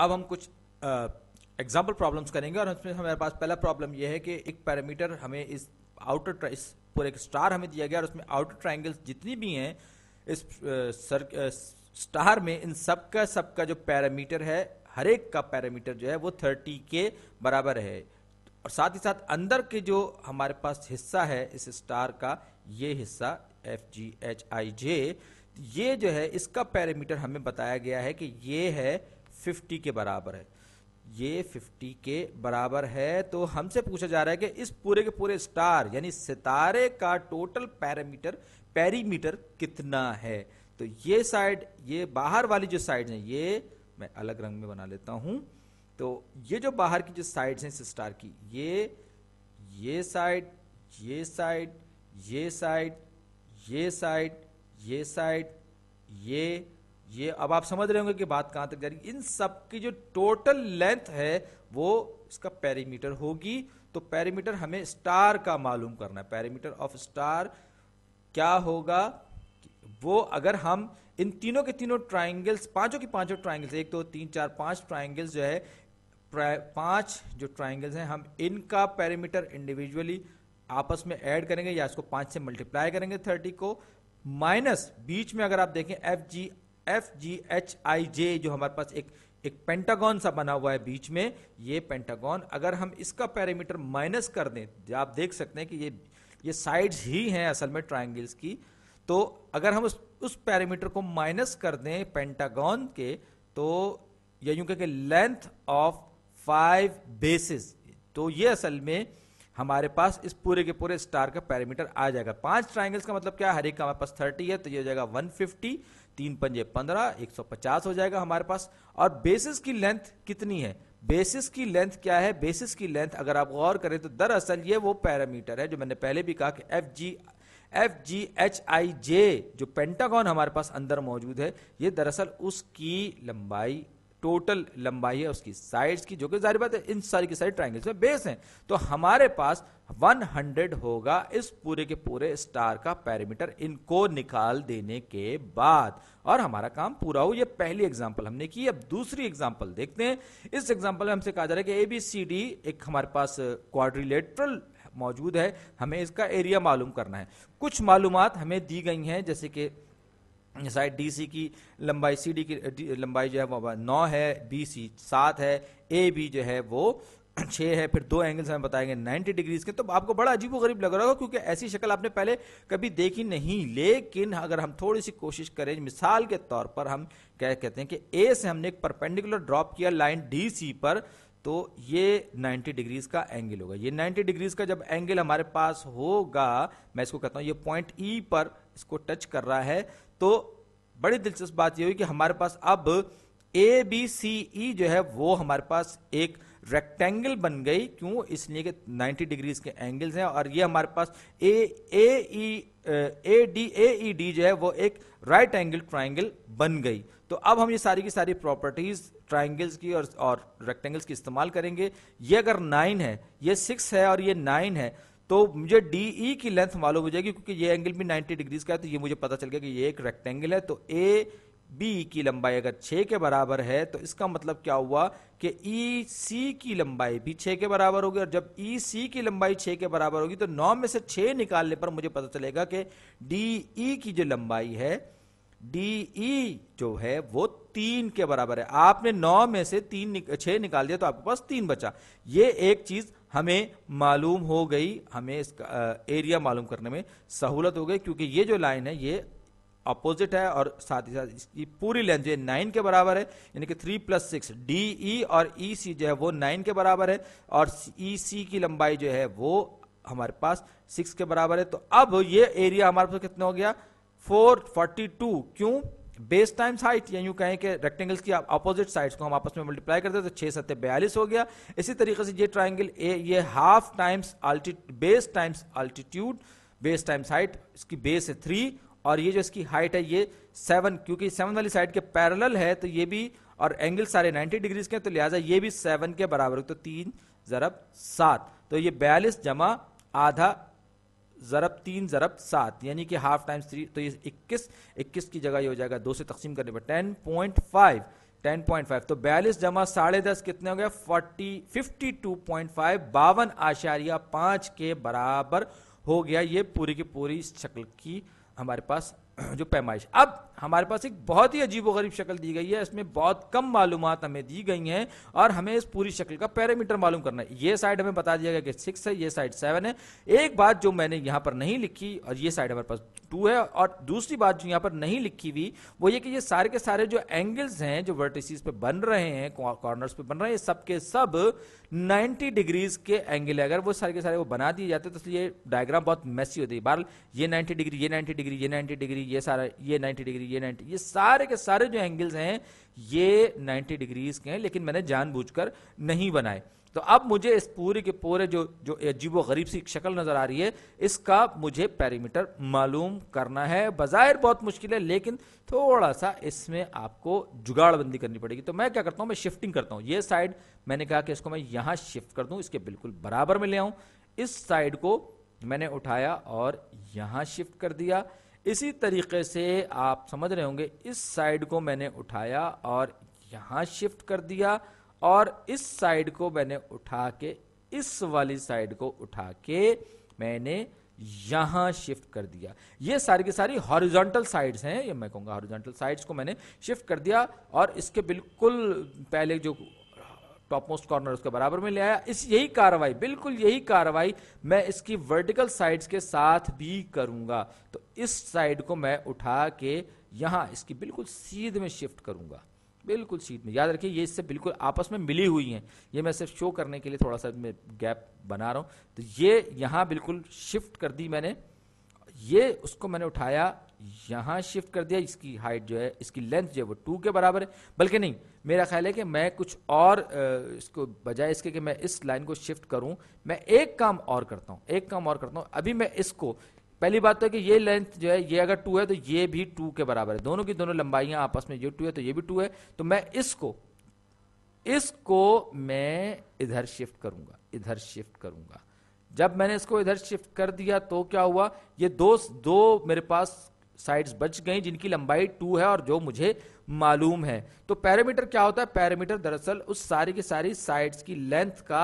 अब हम कुछ एग्जाम्पल प्रॉब्लम्स करेंगे और उसमें हमारे पास पहला प्रॉब्लम यह है कि एक पैरामीटर हमें इस आउटर इस पूरे एक स्टार हमें दिया गया और उसमें आउटर ट्राइंगल्स जितनी भी हैं इस सर स्टार में इन सब का सबका जो पैरामीटर है हर एक का पैरामीटर जो है वो थर्टी के बराबर है और साथ ही साथ अंदर के जो हमारे पास हिस्सा है इस स्टार का ये हिस्सा एफ जी एच आई जे ये जो है इसका पैरामीटर हमें बताया गया है कि ये है फिफ्टी के बराबर है ये फिफ्टी के बराबर है तो हमसे पूछा जा रहा है कि इस पूरे के पूरे स्टार यानी सितारे का टोटल पैरामीटर पैरीमीटर कितना है तो ये साइड ये बाहर वाली जो साइड है ये मैं अलग रंग में बना लेता हूं तो ये जो बाहर की जो साइड है इस स्टार की ये ये साइड ये साइड ये साइड ये साइड ये साइड ये ये अब आप समझ रहे होंगे कि बात कहां तक जा रही इन सब की जो टोटल लेंथ है वो इसका पैरीमीटर होगी तो पैरीमीटर हमें स्टार का मालूम करना है पैरीमीटर ऑफ स्टार क्या होगा वो अगर हम इन तीनों के तीनों ट्राइंगल्स पांचों की पांचों ट्राइंगल्स एक दो तो, तीन चार पांच ट्राइंगल्स जो है पांच जो ट्राइंगल्स हैं हम इनका पैरीमीटर इंडिविजुअली आपस में ऐड करेंगे या इसको पांच से मल्टीप्लाई करेंगे थर्टी को माइनस बीच में अगर आप देखें F G F G H I J जो हमारे पास एक एक पेंटागॉन सा बना हुआ है बीच में ये पेंटागॉन अगर हम इसका पैरामीटर माइनस कर दें आप देख सकते हैं कि ये ये साइड्स ही हैं असल में ट्राइंगल्स की तो अगर हम उस उस पैरामीटर को माइनस कर दें पेंटागॉन के तो ये यूं कह लेंथ ऑफ फाइव बेसिस तो ये असल में हमारे पास इस पूरे के पूरे स्टार का पैरामीटर आ जाएगा पांच ट्राइंगल्स का मतलब क्या है हर एक का हमारे पास थर्टी है तो ये हो जाएगा वन फिफ्टी तीन पंजे पंद्रह एक सौ पचास हो जाएगा हमारे पास और बेसिस की लेंथ कितनी है बेसिस की लेंथ क्या है बेसिस की लेंथ अगर आप गौर करें तो दरअसल ये वो पैरामीटर है जो मैंने पहले भी कहा कि F G F G H I J जो पेंटागॉन हमारे पास अंदर मौजूद है ये दरअसल उसकी लंबाई टोटल लंबाई है उसकी साइड्स की जो कि जारी बात है इन सारी की सारी ट्राइंगल्स में बेस हैं तो हमारे पास 100 होगा इस पूरे के पूरे स्टार का पैरामीटर इनको निकाल देने के बाद और हमारा काम पूरा हो ये पहली एग्जांपल हमने की अब दूसरी एग्जांपल देखते हैं इस एग्जाम्पल में हमसे कहा जा रहा है कि ए बी सी डी एक हमारे पास क्वाड्रिलेटरल मौजूद है हमें इसका एरिया मालूम करना है कुछ मालूम हमें दी गई हैं जैसे कि साइड डी सी की लंबाई सी डी की लंबाई जो है वो नौ है बी सी सात है ए बी जो है वो छः है फिर दो एंगल्स हमें बताएंगे 90 डिग्रीज के तो आपको बड़ा अजीब गरीब लग रहा होगा क्योंकि ऐसी शक्ल आपने पहले कभी देखी नहीं लेकिन अगर हम थोड़ी सी कोशिश करें मिसाल के तौर पर हम क्या कहते हैं कि ए से हमने एक परपेंडिकुलर ड्रॉप किया लाइन डी सी पर तो ये 90 डिग्रीज का एंगल होगा ये 90 डिग्रीज का जब एंगल हमारे पास होगा मैं इसको कहता हूं ये पॉइंट ई e पर इसको टच कर रहा है तो बड़ी दिलचस्प बात यह हुई कि हमारे पास अब ए बी सी ई जो है वो हमारे पास एक रेक्टेंगल बन गई क्यों इसलिए कि 90 डिग्रीज के एंगल्स हैं और ये हमारे पास ए ए ई A D A E D जो है वो एक राइट एंगल ट्राइंगल बन गई तो अब हम ये सारी की सारी प्रॉपर्टीज ट्राइंगल्स की और और रेक्टेंगल्स की इस्तेमाल करेंगे ये अगर नाइन है ये सिक्स है और ये नाइन है तो मुझे डी ई e की लेंथ मालूम हो जाएगी क्योंकि ये एंगल भी नाइन्टी डिग्रीज का है तो ये मुझे पता चल गया कि ये एक रेक्टेंगल है तो ए बी की लंबाई अगर छः के बराबर है तो इसका मतलब क्या हुआ कि ई e सी की लंबाई भी छः के बराबर होगी और जब ई e सी की लंबाई छः के बराबर होगी तो नौ में से छः निकालने पर मुझे पता चलेगा कि डी ई की जो लंबाई है डी ई e जो है वो तीन के बराबर है आपने नौ में से तीन निक, छह निकाल दिया तो आपके पास तीन बचा ये एक चीज हमें मालूम हो गई हमें इसका एरिया मालूम करने में सहूलत हो गई क्योंकि ये जो लाइन है ये अपोजिट है और साथ ही साथ इसकी पूरी लेंथ जो है नाइन के बराबर है यानी कि three plus six D E और ई e सी जो है वो नाइन के बराबर है और ई e सी की लंबाई जो है वो हमारे पास सिक्स के बराबर है तो अब ये एरिया हमारे पास कितना हो गया 442 क्यों बेस टाइम्स हाइट या यूं कहें कि रेक्टेंगल्स की अपोजिट साइड्स को हम आपस में मल्टीप्लाई करते हैं तो छह सत्ते बयालीस हो गया इसी तरीके से ये ट्राइंगल ए ये हाफ टाइम्स आल्टी base times altitude base times height इसकी बेस है थ्री और ये जो इसकी हाइट है ये सेवन क्योंकि सेवन वाली साइड के पैरल है तो ये भी और एंगल सारे 90 डिग्रीज के तो लिहाजा ये भी सेवन के बराबर तो तीन जरब सात तो ये बयालीस जमा आधा ज़रब तीन ज़रब सात यानी कि हाफ टाइम्स थ्री तो ये इक्कीस इक्कीस की जगह ये हो जाएगा दो से तकसीम करने पर ten point five ten point five तो बयालीस जमा साढ़े दस कितने हो गए forty fifty two point five बावन आशारिया पाँच के बराबर हो गया ये पूरी की पूरी शक्ल की हमारे पास जो पैमाइश अब हमारे पास एक बहुत ही अजीब गरीब शक्ल दी गई है इसमें बहुत कम मालूम हमें दी गई हैं और हमें इस पूरी शक्ल का पैरामीटर मालूम करना है ये साइड हमें बता दिया गया कि सिक्स है ये साइड सेवन है एक बात जो मैंने यहाँ पर नहीं लिखी और ये साइड हमारे पास टू है और दूसरी बात जो यहाँ पर नहीं लिखी हुई वो ये कि ये सारे के सारे जो एंगल्स हैं जो वर्टिस पे बन रहे हैं कॉर्नर्स पे बन रहे हैं सब के सब नाइन्टी डिग्रीज के एंगल है अगर वो सारे के सारे वो बना दिए जाते तो इसलिए डायग्राम बहुत मैसी होती है बहरल ये नाइन्टी डिग्री ये नाइन्टी डिग्री ये नाइन्टी डिग्री डिग्री ये सारा ये 90 डिग्री ये 90 ये सारे के सारे जो एंगल्स हैं ये 90 डिग्रीज के हैं लेकिन मैंने जानबूझकर नहीं बनाए तो अब मुझे इस पूरे के पूरे जो जो अजीबो गरीब सी शक्ल नज़र आ रही है इसका मुझे पैरीमीटर मालूम करना है बाहर बहुत मुश्किल है लेकिन थोड़ा सा इसमें आपको जुगाड़बंदी करनी पड़ेगी तो मैं क्या करता हूँ मैं शिफ्टिंग करता हूँ ये साइड मैंने कहा कि इसको मैं यहाँ शिफ्ट कर दूँ इसके बिल्कुल बराबर में ले आऊँ इस साइड को मैंने उठाया और यहाँ शिफ्ट कर दिया इसी तरीके से आप समझ रहे होंगे इस साइड को मैंने उठाया और यहाँ शिफ्ट कर दिया और इस साइड को मैंने उठा के इस वाली साइड को उठा के मैंने यहां शिफ्ट कर दिया ये सारी की सारी हॉरिजॉन्टल साइड्स हैं ये मैं कहूंगा हॉरिजॉन्टल साइड्स को मैंने शिफ्ट कर दिया और इसके बिल्कुल पहले जो टॉप मोस्ट कॉर्नर उसके बराबर में ले आया इस यही कार्रवाई बिल्कुल यही कार्रवाई मैं इसकी वर्टिकल साइड्स के साथ भी करूंगा तो इस साइड को मैं उठा के यहां इसकी बिल्कुल सीध में शिफ्ट करूंगा बिल्कुल सीध में याद रखिए ये इससे बिल्कुल आपस में मिली हुई हैं ये मैं सिर्फ शो करने के लिए थोड़ा सा मैं गैप बना रहा हूं तो ये यहां बिल्कुल शिफ्ट कर दी मैंने ये उसको मैंने उठाया यहां शिफ्ट कर दिया इसकी हाइट जो है इसकी लेंथ जो है वो टू के बराबर है बल्कि नहीं मेरा ख्याल है कि मैं कुछ और इसको बजाय इसके कि मैं इस लाइन को शिफ्ट करूं मैं एक काम और करता हूं एक काम और करता हूं अभी मैं इसको पहली बात तो है कि ये लेंथ जो है ये अगर टू है तो ये भी टू के बराबर है दोनों की दोनों लंबाइयां आपस में ये टू है तो ये भी टू है तो मैं इसको इसको मैं इधर शिफ्ट करूंगा इधर शिफ्ट करूंगा जब मैंने इसको इधर शिफ्ट कर दिया तो क्या हुआ ये दो दो मेरे पास साइड्स बच गई जिनकी लंबाई टू है और जो मुझे मालूम है तो पैरामीटर क्या होता है पैरामीटर दरअसल उस सारी की सारी साइड्स की लेंथ का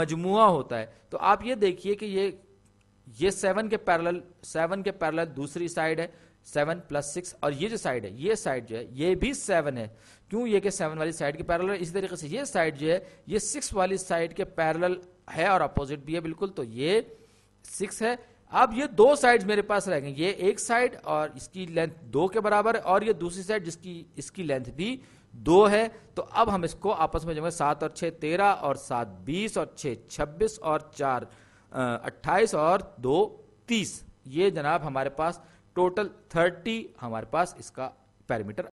मजमुआ होता है तो आप ये देखिए कि ये ये सेवन के पैरल सेवन के पैरल दूसरी साइड है सेवन प्लस सिक्स और ये जो साइड है ये साइड जो है ये भी सेवन है क्यों ये कि सेवन वाली साइड के पैरल इसी तरीके से ये साइड जो है ये सिक्स वाली साइड के पैरल है और अपोजिट भी है बिल्कुल तो ये सिक्स है अब ये दो साइड्स मेरे पास रह गए ये एक साइड और इसकी लेंथ दो के बराबर है और ये दूसरी साइड जिसकी इसकी लेंथ भी दो है तो अब हम इसको आपस में जमेंगे सात और छः तेरह और सात बीस और छः छब्बीस और चार अट्ठाईस और दो तीस ये जनाब हमारे पास टोटल थर्टी हमारे पास इसका पैरामीटर